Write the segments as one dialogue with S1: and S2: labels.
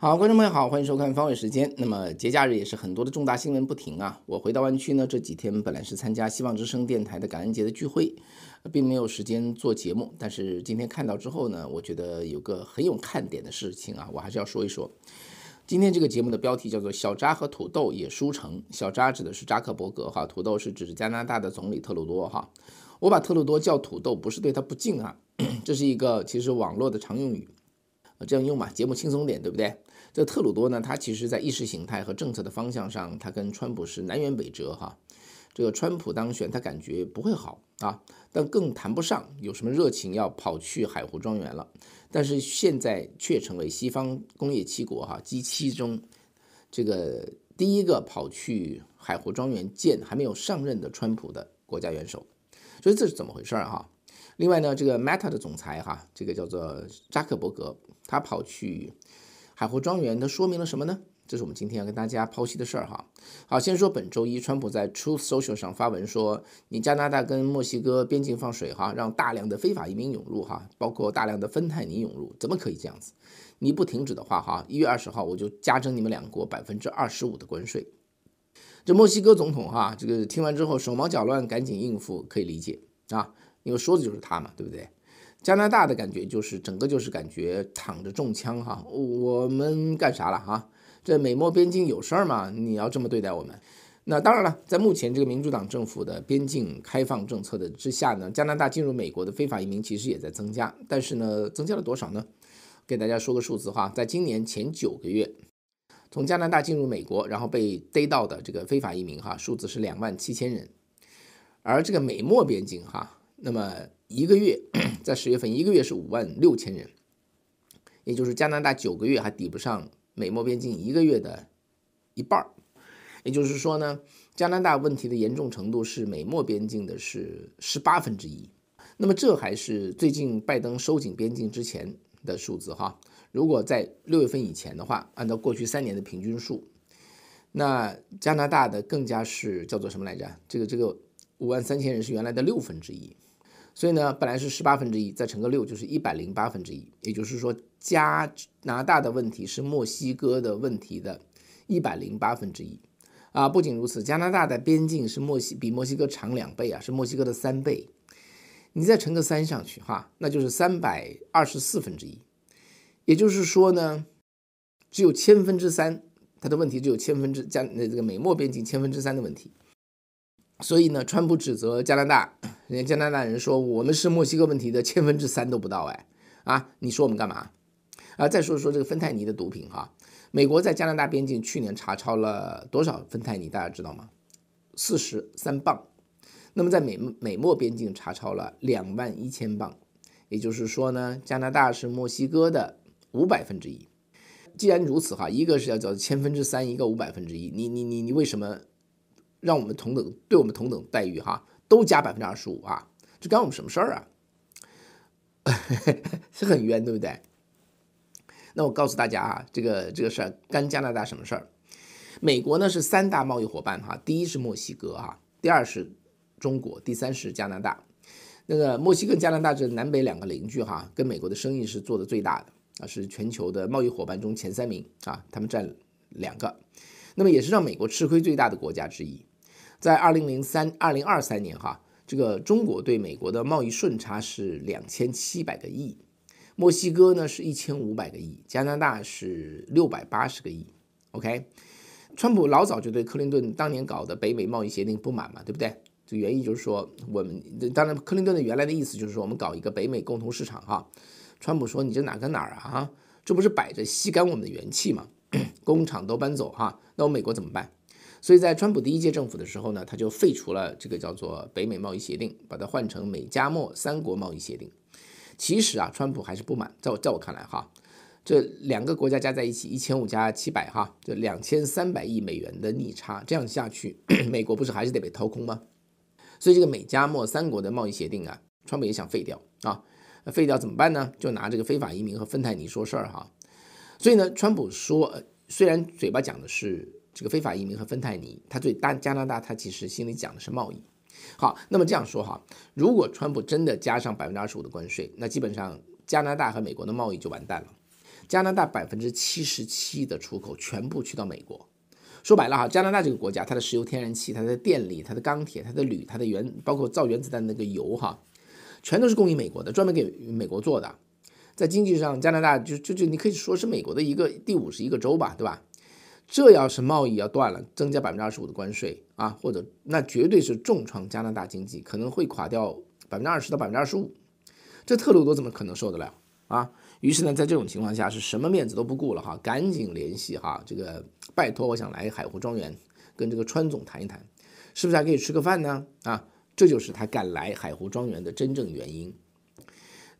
S1: 好，观众朋友好，欢迎收看方伟时间。那么节假日也是很多的重大新闻不停啊。我回到湾区呢，这几天本来是参加希望之声电台的感恩节的聚会，并没有时间做节目。但是今天看到之后呢，我觉得有个很有看点的事情啊，我还是要说一说。今天这个节目的标题叫做《小扎和土豆也输成》，小扎指的是扎克伯格哈，土豆是指加拿大的总理特鲁多哈。我把特鲁多叫土豆，不是对他不敬啊，这是一个其实网络的常用语，这样用嘛，节目轻松点，对不对？这特鲁多呢，他其实，在意识形态和政策的方向上，他跟川普是南辕北辙哈。这个川普当选，他感觉不会好啊，但更谈不上有什么热情要跑去海湖庄园了。但是现在却成为西方工业七国哈基七中，这个第一个跑去海湖庄园见还没有上任的川普的国家元首，所以这是怎么回事儿哈？另外呢，这个 Meta 的总裁哈，这个叫做扎克伯格，他跑去。海湖庄园，它说明了什么呢？这是我们今天要跟大家剖析的事儿哈。好，先说本周一，川普在 Truth Social 上发文说：“你加拿大跟墨西哥边境放水哈，让大量的非法移民涌入哈，包括大量的芬太尼涌入，怎么可以这样子？你不停止的话哈，一月二十号我就加征你们两国百分之二十五的关税。”这墨西哥总统哈，这个听完之后手忙脚乱，赶紧应付，可以理解啊，因为说的就是他嘛，对不对？加拿大的感觉就是整个就是感觉躺着中枪哈，我们干啥了哈？这美墨边境有事儿吗？你要这么对待我们？那当然了，在目前这个民主党政府的边境开放政策的之下呢，加拿大进入美国的非法移民其实也在增加，但是呢，增加了多少呢？给大家说个数字哈，在今年前九个月，从加拿大进入美国然后被逮到的这个非法移民哈，数字是两万七千人，而这个美墨边境哈，那么。一个月，在十月份，一个月是五万六千人，也就是加拿大九个月还抵不上美墨边境一个月的一半儿。也就是说呢，加拿大问题的严重程度是美墨边境的是十八分之一。那么这还是最近拜登收紧边境之前的数字哈。如果在六月份以前的话，按照过去三年的平均数，那加拿大的更加是叫做什么来着？这个这个五万三千人是原来的六分之一。所以呢，本来是十八分之一，再乘个六就是一百零八分之一，也就是说，加拿大的问题是墨西哥的问题的，一百零八分之一。啊，不仅如此，加拿大的边境是墨西比墨西哥长两倍啊，是墨西哥的三倍。你再乘个三上去哈，那就是三百二十四分之一。也就是说呢，只有千分之三，它的问题只有千分之加那这个美墨边境千分之三的问题。所以呢，川普指责加拿大，人家加拿大人说我们是墨西哥问题的千分之三都不到哎，啊，你说我们干嘛？啊，再说说这个芬太尼的毒品哈，美国在加拿大边境去年查抄了多少芬太尼，大家知道吗？四十三磅，那么在美美墨边境查抄了两万一千磅，也就是说呢，加拿大是墨西哥的五百分之一。既然如此哈，一个是要叫千分之三，一个五百分之一，你你你你为什么？让我们同等对我们同等待遇哈，都加百分之二十五啊，这干我们什么事儿啊？是很冤，对不对？那我告诉大家啊，这个这个事儿干加拿大什么事儿？美国呢是三大贸易伙伴哈，第一是墨西哥哈，第二是中国，第三是加拿大。那个墨西哥、加拿大这南北两个邻居哈，跟美国的生意是做的最大的啊，是全球的贸易伙伴中前三名啊，他们占两个，那么也是让美国吃亏最大的国家之一。在二零零三、二零二三年，哈，这个中国对美国的贸易顺差是两千七百个亿，墨西哥呢是一千五百个亿，加拿大是六百八十个亿。OK，川普老早就对克林顿当年搞的北美贸易协定不满嘛，对不对？这原因就是说，我们当然克林顿的原来的意思就是说，我们搞一个北美共同市场，哈。川普说：“你这哪跟哪儿啊？这不是摆着吸干我们的元气吗？工厂都搬走哈，那我美国怎么办？”所以在川普第一届政府的时候呢，他就废除了这个叫做北美贸易协定，把它换成美加墨三国贸易协定。其实啊，川普还是不满，在在我看来哈，这两个国家加在一起一千五加七百哈，这两千三百亿美元的逆差，这样下去，美国不是还是得被掏空吗？所以这个美加墨三国的贸易协定啊，川普也想废掉啊，废掉怎么办呢？就拿这个非法移民和芬太尼说事儿哈。所以呢，川普说，虽然嘴巴讲的是。这个非法移民和芬太尼，他最大加拿大，他其实心里讲的是贸易。好，那么这样说哈，如果川普真的加上百分之二十五的关税，那基本上加拿大和美国的贸易就完蛋了。加拿大百分之七十七的出口全部去到美国。说白了哈，加拿大这个国家，它的石油、天然气、它的电力、它的钢铁、它的铝、它的原，包括造原子弹那个油哈，全都是供应美国的，专门给美国做的。在经济上，加拿大就就就你可以说是美国的一个第五十一个州吧，对吧？这要是贸易要断了，增加百分之二十五的关税啊，或者那绝对是重创加拿大经济，可能会垮掉百分之二十到百分之二十五，这特鲁多怎么可能受得了啊？于是呢，在这种情况下，是什么面子都不顾了哈，赶紧联系哈，这个拜托，我想来海湖庄园跟这个川总谈一谈，是不是还可以吃个饭呢？啊，这就是他敢来海湖庄园的真正原因。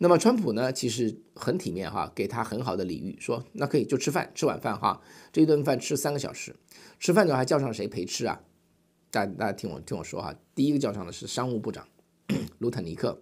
S1: 那么川普呢，其实很体面哈，给他很好的礼遇，说那可以就吃饭吃晚饭哈，这一顿饭吃三个小时，吃饭的话还叫上谁陪吃啊？大大家听我听我说哈，第一个叫上的是商务部长卢坦尼克，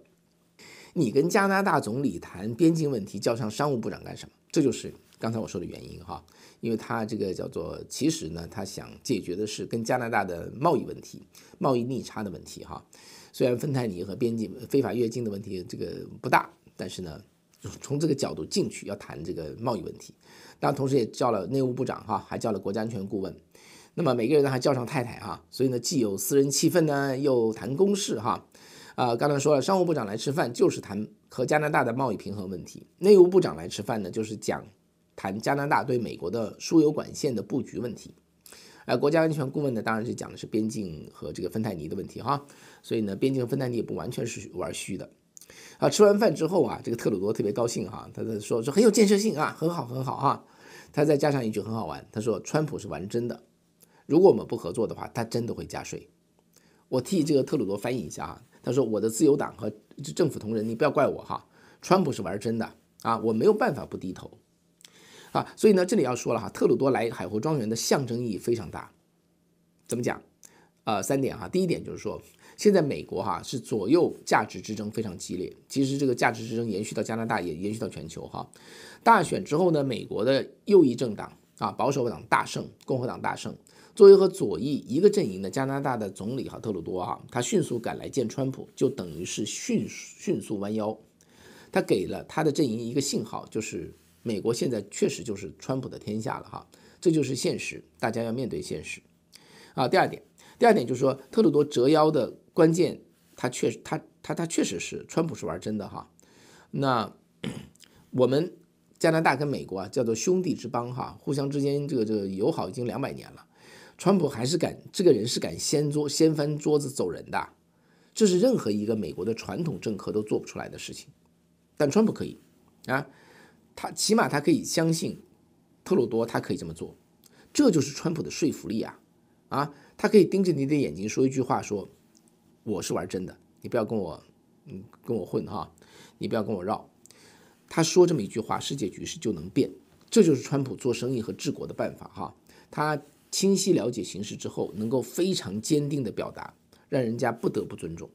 S1: 你跟加拿大总理谈边境问题，叫上商务部长干什么？这就是刚才我说的原因哈，因为他这个叫做其实呢，他想解决的是跟加拿大的贸易问题、贸易逆差的问题哈，虽然芬太尼和边境非法越境的问题这个不大。但是呢，从这个角度进去要谈这个贸易问题，当然同时也叫了内务部长哈，还叫了国家安全顾问，那么每个人呢还叫上太太哈，所以呢既有私人气氛呢，又谈公事哈。啊，刚才说了，商务部长来吃饭就是谈和加拿大的贸易平衡问题，内务部长来吃饭呢就是讲谈加拿大对美国的输油管线的布局问题，哎，国家安全顾问呢当然是讲的是边境和这个芬太尼的问题哈，所以呢边境芬太尼也不完全是玩虚的。啊，吃完饭之后啊，这个特鲁多特别高兴哈，他在说说很有建设性啊，很好很好哈。他再加上一句很好玩，他说川普是玩真的，如果我们不合作的话，他真的会加税。我替这个特鲁多翻译一下哈，他说我的自由党和政府同仁，你不要怪我哈，川普是玩真的啊，我没有办法不低头啊。所以呢，这里要说了哈，特鲁多来海湖庄园的象征意义非常大，怎么讲？呃，三点哈，第一点就是说。现在美国哈是左右价值之争非常激烈，其实这个价值之争延续到加拿大也延续到全球哈。大选之后呢，美国的右翼政党啊，保守党大胜，共和党大胜。作为和左翼一个阵营的加拿大的总理哈特鲁多哈，他迅速赶来见川普，就等于是迅迅速弯腰，他给了他的阵营一个信号，就是美国现在确实就是川普的天下了哈，这就是现实，大家要面对现实啊。第二点，第二点就是说特鲁多折腰的。关键他确实，他他他确实是，川普是玩真的哈。那我们加拿大跟美国啊，叫做兄弟之邦哈，互相之间这个这个友好已经两百年了。川普还是敢，这个人是敢掀桌、掀翻桌子走人的，这是任何一个美国的传统政客都做不出来的事情，但川普可以啊。他起码他可以相信特鲁多，他可以这么做，这就是川普的说服力啊啊！他可以盯着你的眼睛说一句话说。我是玩真的，你不要跟我，嗯，跟我混哈，你不要跟我绕。他说这么一句话，世界局势就能变，这就是川普做生意和治国的办法哈。他清晰了解形势之后，能够非常坚定的表达，让人家不得不尊重。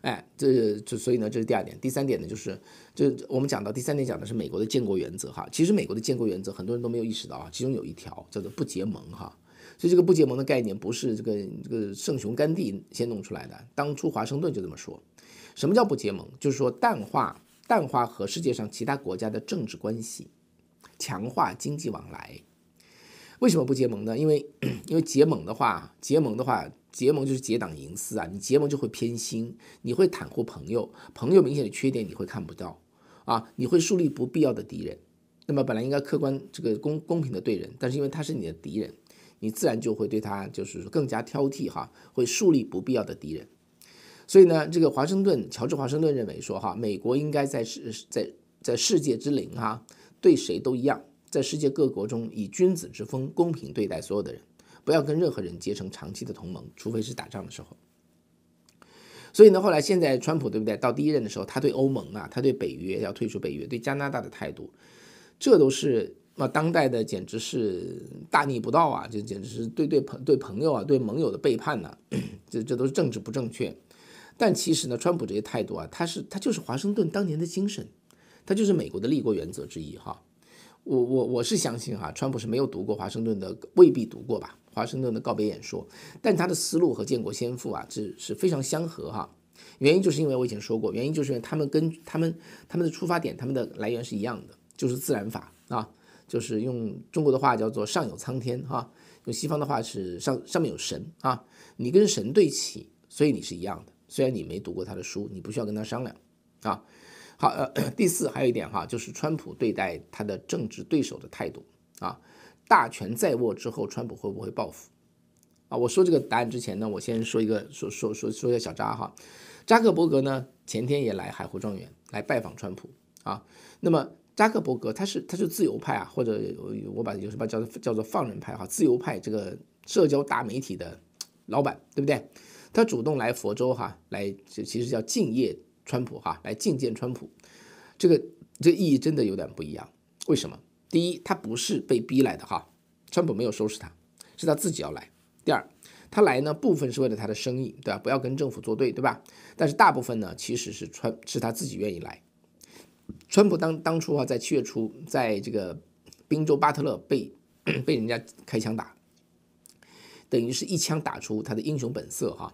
S1: 哎，这这所以呢，这是第二点，第三点呢就是，这我们讲到第三点讲的是美国的建国原则哈。其实美国的建国原则，很多人都没有意识到啊，其中有一条叫做不结盟哈。所以，这个不结盟的概念不是这个这个圣雄甘地先弄出来的。当初华盛顿就这么说：“什么叫不结盟？就是说淡化淡化和世界上其他国家的政治关系，强化经济往来。为什么不结盟呢？因为因为结盟的话，结盟的话，结盟就是结党营私啊！你结盟就会偏心，你会袒护朋友，朋友明显的缺点你会看不到啊！你会树立不必要的敌人。那么本来应该客观这个公公平的对人，但是因为他是你的敌人。”你自然就会对他就是更加挑剔哈，会树立不必要的敌人。所以呢，这个华盛顿乔治华盛顿认为说哈，美国应该在世在在世界之林哈，对谁都一样，在世界各国中以君子之风，公平对待所有的人，不要跟任何人结成长期的同盟，除非是打仗的时候。所以呢，后来现在川普对不对？到第一任的时候，他对欧盟啊，他对北约要退出北约，对加拿大的态度，这都是。那当代的简直是大逆不道啊！这简直是对对朋对朋友啊、对盟友的背叛呢！这这都是政治不正确。但其实呢，川普这些态度啊，他是他就是华盛顿当年的精神，他就是美国的立国原则之一哈。我我我是相信哈，川普是没有读过华盛顿的，未必读过吧？华盛顿的告别演说，但他的思路和建国先父啊，这是非常相合哈。原因就是因为我以前说过，原因就是他们跟他们他们的出发点、他们的来源是一样的，就是自然法啊。就是用中国的话叫做“上有苍天”哈，用西方的话是“上上面有神”啊，你跟神对齐，所以你是一样的。虽然你没读过他的书，你不需要跟他商量啊。好，呃，第四还有一点哈，就是川普对待他的政治对手的态度啊。大权在握之后，川普会不会报复啊？我说这个答案之前呢，我先说一个说说说说一下小扎哈，扎克伯格呢前天也来海湖庄园来拜访川普啊。那么。扎克伯格他是他是自由派啊，或者我我把有什么叫做叫做放任派哈，自由派这个社交大媒体的老板，对不对？他主动来佛州哈，来这其实叫敬业川普哈，来觐见川普，这个这意义真的有点不一样。为什么？第一，他不是被逼来的哈，川普没有收拾他，是他自己要来。第二，他来呢，部分是为了他的生意，对吧？不要跟政府作对，对吧？但是大部分呢，其实是川是他自己愿意来。川普当当初啊，在七月初，在这个宾州巴特勒被 被人家开枪打，等于是一枪打出他的英雄本色哈。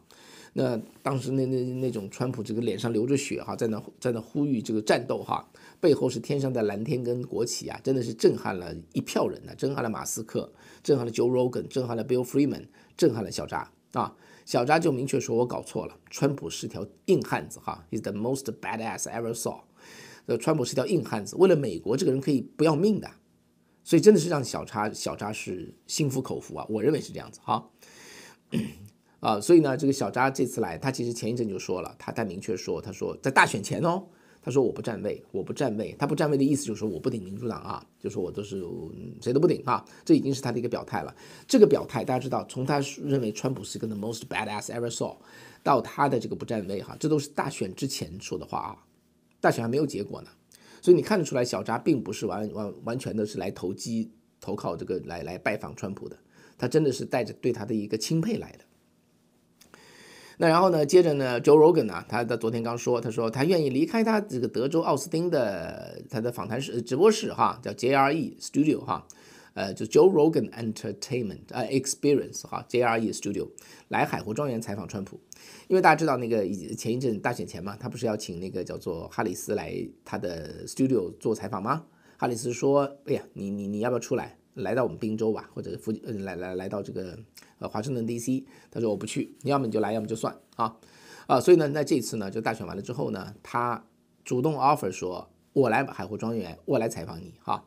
S1: 那当时那那那种川普这个脸上流着血哈，在那在那呼吁这个战斗哈，背后是天上的蓝天跟国旗啊，真的是震撼了一票人呐，震撼了马斯克，震撼了 Joe Rogan，震撼了 Bill Freeman，震撼了小扎啊。小扎就明确说，我搞错了，川普是条硬汉子哈，He's the most badass ever saw。呃，川普是条硬汉子，为了美国这个人可以不要命的，所以真的是让小查、小扎是心服口服啊！我认为是这样子哈，啊，所以呢，这个小扎这次来，他其实前一阵就说了，他他明确说，他说在大选前哦，他说我不站位，我不站位，他不站位的意思就是说我不顶民主党啊，就说我都是谁都不顶啊，这已经是他的一个表态了。这个表态大家知道，从他认为川普是一个 the most bad ass ever saw 到他的这个不站位哈，这都是大选之前说的话啊。大选还没有结果呢，所以你看得出来，小扎并不是完完完全的是来投机、投靠这个来来拜访川普的，他真的是带着对他的一个钦佩来的。那然后呢，接着呢，Joe Rogan 呢，他的昨天刚说，他说他愿意离开他这个德州奥斯汀的他的访谈室、直播室哈，叫 JRE Studio 哈。呃，就 Joe Rogan Entertainment，呃，Experience 哈 j R E Studio 来海湖庄园采访川普，因为大家知道那个前一阵大选前嘛，他不是要请那个叫做哈里斯来他的 Studio 做采访吗？哈里斯说，哎呀，你你你要不要出来，来到我们宾州吧，或者来来来到这个呃华盛顿 D C，他说我不去，你要么你就来，要么就算啊，啊，所以呢，那这次呢，就大选完了之后呢，他主动 offer 说，我来海湖庄园，我来采访你，哈。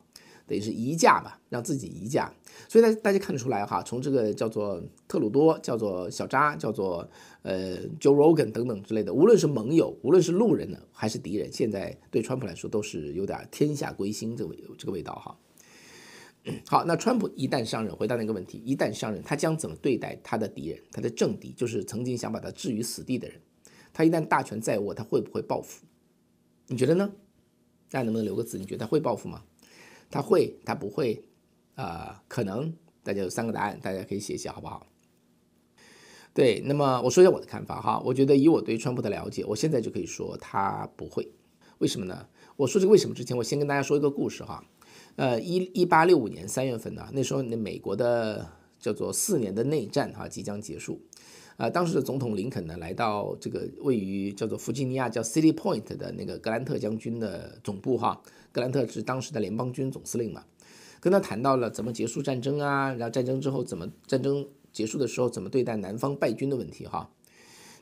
S1: 等于是移驾吧，让自己移驾。所以大大家看得出来哈，从这个叫做特鲁多，叫做小扎，叫做呃 Joe Rogan 等等之类的，无论是盟友，无论是路人呢，还是敌人，现在对川普来说都是有点天下归心这个这个味道哈。好，那川普一旦上任，回答那个问题，一旦上任，他将怎么对待他的敌人，他的政敌，就是曾经想把他置于死地的人？他一旦大权在握，他会不会报复？你觉得呢？大家能不能留个字？你觉得他会报复吗？他会？他不会？呃，可能大家有三个答案，大家可以写一写，好不好？对，那么我说一下我的看法哈。我觉得以我对川普的了解，我现在就可以说他不会。为什么呢？我说这个为什么之前，我先跟大家说一个故事哈。呃，一一八六五年三月份呢，那时候那美国的叫做四年的内战哈即将结束。呃，当时的总统林肯呢，来到这个位于叫做弗吉尼亚叫 City Point 的那个格兰特将军的总部哈，格兰特是当时的联邦军总司令嘛，跟他谈到了怎么结束战争啊，然后战争之后怎么战争结束的时候怎么对待南方败军的问题哈，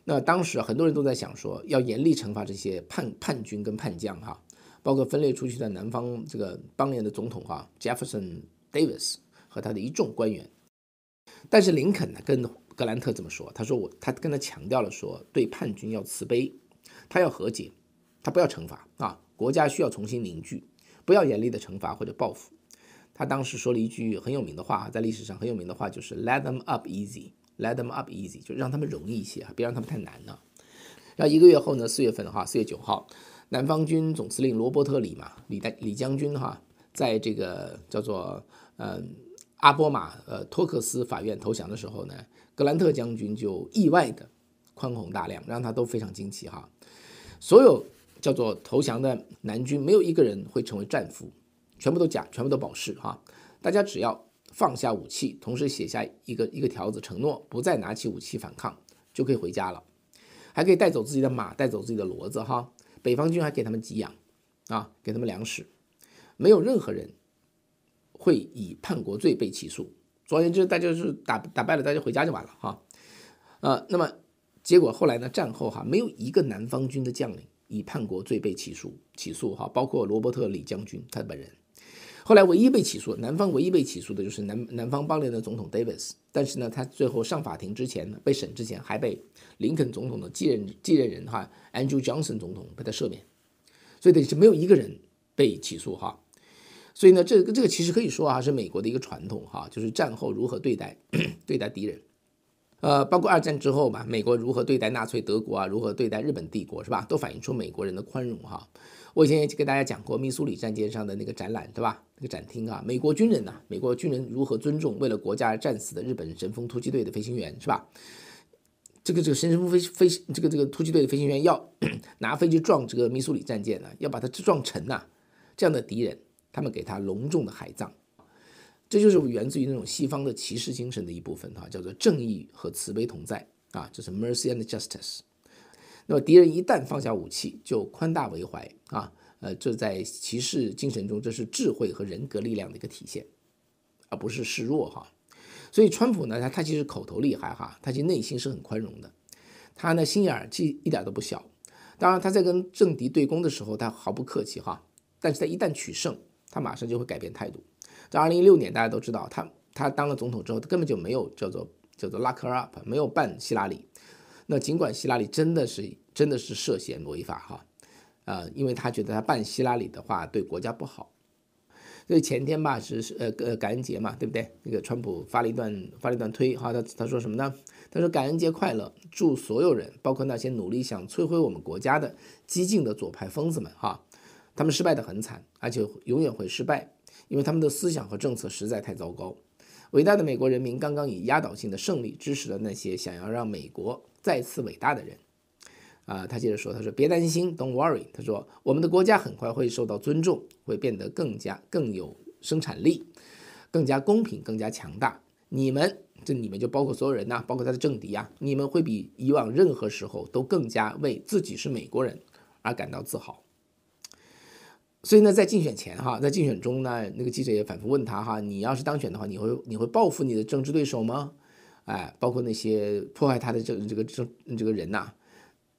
S1: 那当时很多人都在想说要严厉惩罚这些叛叛军跟叛将哈，包括分裂出去的南方这个邦联的总统哈，Jefferson Davis 和他的一众官员，但是林肯呢跟。格兰特这么说，他说我他跟他强调了说，对叛军要慈悲，他要和解，他不要惩罚啊，国家需要重新凝聚，不要严厉的惩罚或者报复。他当时说了一句很有名的话在历史上很有名的话就是 “Let them up easy, let them up easy”，就让他们容易一些啊，别让他们太难了。然后一个月后呢，四月份的话，四月九号，南方军总司令罗伯特李嘛，李代李将军哈，在这个叫做嗯阿波马呃托克斯法院投降的时候呢。格兰特将军就意外的宽宏大量，让他都非常惊奇哈。所有叫做投降的南军，没有一个人会成为战俘，全部都假，全部都保释哈。大家只要放下武器，同时写下一个一个条子，承诺不再拿起武器反抗，就可以回家了，还可以带走自己的马，带走自己的骡子哈。北方军还给他们给养啊，给他们粮食，没有任何人会以叛国罪被起诉。总而言之，大家就是打打败了，大家回家就完了哈。呃，那么结果后来呢？战后哈，没有一个南方军的将领以叛国罪被起诉，起诉哈，包括罗伯特李将军他本人。后来唯一被起诉，南方唯一被起诉的就是南南方邦联的总统 Davis。但是呢，他最后上法庭之前呢，被审之前还被林肯总统的继任继任人哈 Andrew Johnson 总统被他赦免，所以等于是没有一个人被起诉哈。所以呢，这个这个其实可以说啊，是美国的一个传统哈，就是战后如何对待对待敌人，呃，包括二战之后吧，美国如何对待纳粹德国啊，如何对待日本帝国是吧，都反映出美国人的宽容哈。我以前也跟大家讲过密苏里战舰上的那个展览对吧？那个展厅啊，美国军人呐，美国军人如何尊重为了国家而战死的日本神风突击队的飞行员是吧？这个这个神风飞飞这个这个突击队的飞行员要 拿飞机撞这个密苏里战舰呢，要把它撞沉呐，这样的敌人。他们给他隆重的海葬，这就是源自于那种西方的骑士精神的一部分，哈，叫做正义和慈悲同在，啊，这是 mercy and justice。那么敌人一旦放下武器，就宽大为怀，啊，呃，这在骑士精神中，这是智慧和人格力量的一个体现，而不是示弱，哈。所以川普呢，他他其实口头厉害，哈，他其实内心是很宽容的，他呢心眼儿既一点都不小，当然他在跟政敌对攻的时候，他毫不客气，哈，但是他一旦取胜。他马上就会改变态度。在二零一六年，大家都知道，他他当了总统之后，他根本就没有叫做叫做拉克 r Up，没有办希拉里。那尽管希拉里真的是真的是涉嫌违法哈，呃，因为他觉得他办希拉里的话对国家不好。所以前天吧，是是呃呃感恩节嘛，对不对？那个川普发了一段发了一段推哈，他他说什么呢？他说感恩节快乐，祝所有人，包括那些努力想摧毁我们国家的激进的左派疯子们哈。他们失败得很惨，而且永远会失败，因为他们的思想和政策实在太糟糕。伟大的美国人民刚刚以压倒性的胜利支持了那些想要让美国再次伟大的人。啊，他接着说：“他说别担心，Don't worry。他说我们的国家很快会受到尊重，会变得更加更有生产力，更加公平，更加强大。你们，这你们就包括所有人呐，包括他的政敌啊，你们会比以往任何时候都更加为自己是美国人而感到自豪。”所以呢，在竞选前哈，在竞选中呢，那个记者也反复问他哈：“你要是当选的话，你会你会报复你的政治对手吗？”哎，包括那些破坏他的这这个这这个人呐，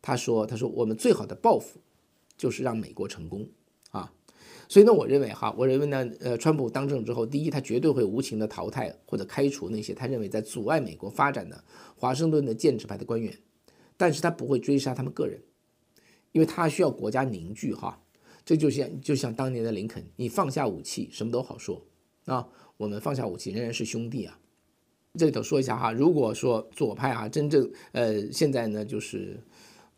S1: 他说：“他说我们最好的报复，就是让美国成功啊。”所以呢，我认为哈，我认为呢，呃，川普当政之后，第一，他绝对会无情的淘汰或者开除那些他认为在阻碍美国发展的华盛顿的建制派的官员，但是他不会追杀他们个人，因为他需要国家凝聚哈。这就像就像当年的林肯，你放下武器什么都好说，啊，我们放下武器仍然是兄弟啊。这里头说一下哈，如果说左派啊，真正呃现在呢就是，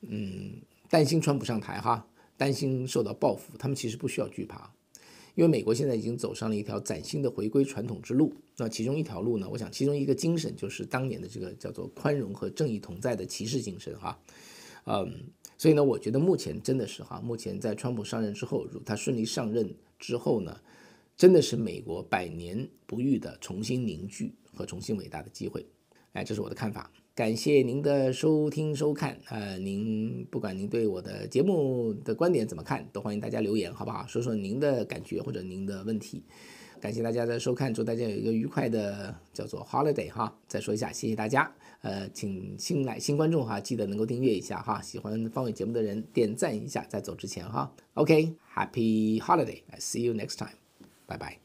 S1: 嗯，担心川普上台哈，担心受到报复，他们其实不需要惧怕，因为美国现在已经走上了一条崭新的回归传统之路。那其中一条路呢，我想其中一个精神就是当年的这个叫做宽容和正义同在的骑士精神哈，嗯。所以呢，我觉得目前真的是哈，目前在川普上任之后，如他顺利上任之后呢，真的是美国百年不遇的重新凝聚和重新伟大的机会。哎，这是我的看法。感谢您的收听收看，呃，您不管您对我的节目的观点怎么看，都欢迎大家留言，好不好？说说您的感觉或者您的问题。感谢大家的收看，祝大家有一个愉快的叫做 holiday 哈。再说一下，谢谢大家。呃，请新来新观众哈，记得能够订阅一下哈，喜欢方伟节目的人点赞一下，在走之前哈，OK，Happy Holiday，See you next time，拜拜。